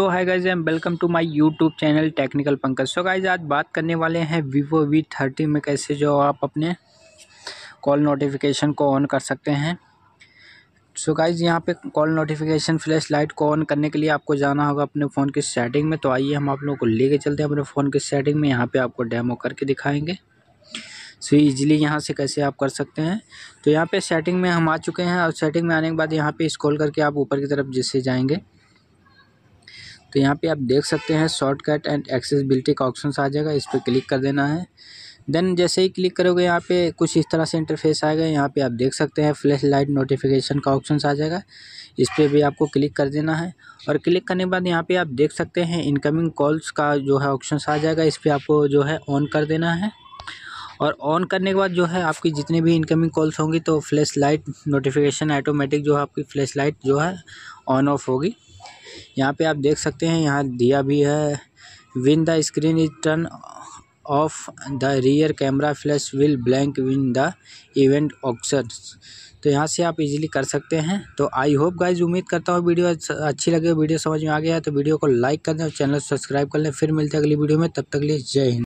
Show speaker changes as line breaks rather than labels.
तो hi guys am welcome to my YouTube channel Technical Pankaj so guys आज बात करने वाले हैं वीवो वी थर्टी में कैसे जो आप अपने कॉल नोटिफिकेशन को ऑन कर सकते हैं सो गाइज यहाँ पे कॉल नोटिफिकेशन फ्लैश लाइट को ऑन करने के लिए आपको जाना होगा अपने फ़ोन की सेटिंग में तो आइए हम आप लोगों को लेके चलते हैं अपने फ़ोन की सेटिंग में यहाँ पर आपको डैमो करके दिखाएँगे सो so, यहाँ से कैसे आप कर सकते हैं तो यहाँ पर सेटिंग में हम आ चुके हैं और सेटिंग में आने के बाद यहाँ पे इस्कॉल करके आप ऊपर की तरफ जैसे जाएँगे तो यहाँ पे आप देख सकते हैं शॉर्टकट एंड एक्सेसिबिलिटी का ऑप्शन आ जाएगा इस पर क्लिक कर देना है देन जैसे ही क्लिक करोगे यहाँ पे कुछ इस तरह से इंटरफेस आएगा यहाँ पे आप देख सकते हैं फ्लैश लाइट नोटिफिकेशन का ऑप्शन आ जाएगा इस पर भी आपको क्लिक कर देना है और क्लिक करने के बाद यहाँ पे आप देख सकते हैं इनकमिंग कॉल्स का जो है ऑप्शन आ जाएगा इस पर आपको जो है ऑन कर देना है और ऑन करने के बाद जो है आपकी जितनी भी इनकमिंग कॉल्स होंगी तो फ्लैश लाइट नोटिफिकेशन ऑटोमेटिक जो है आपकी फ्लैश लाइट जो है ऑन ऑफ होगी यहाँ पे आप देख सकते हैं यहाँ दिया भी है when the screen is turn off the rear camera flash will blank when the event occurs तो यहाँ से आप इजीली कर सकते हैं तो आई होप गाइज उम्मीद करता हूँ वीडियो अच्छी लगे वीडियो समझ में आ गया है तो वीडियो को लाइक कर दें और चैनल सब्सक्राइब कर लें फिर मिलते हैं अगली वीडियो में तब तक लिए जय हिंद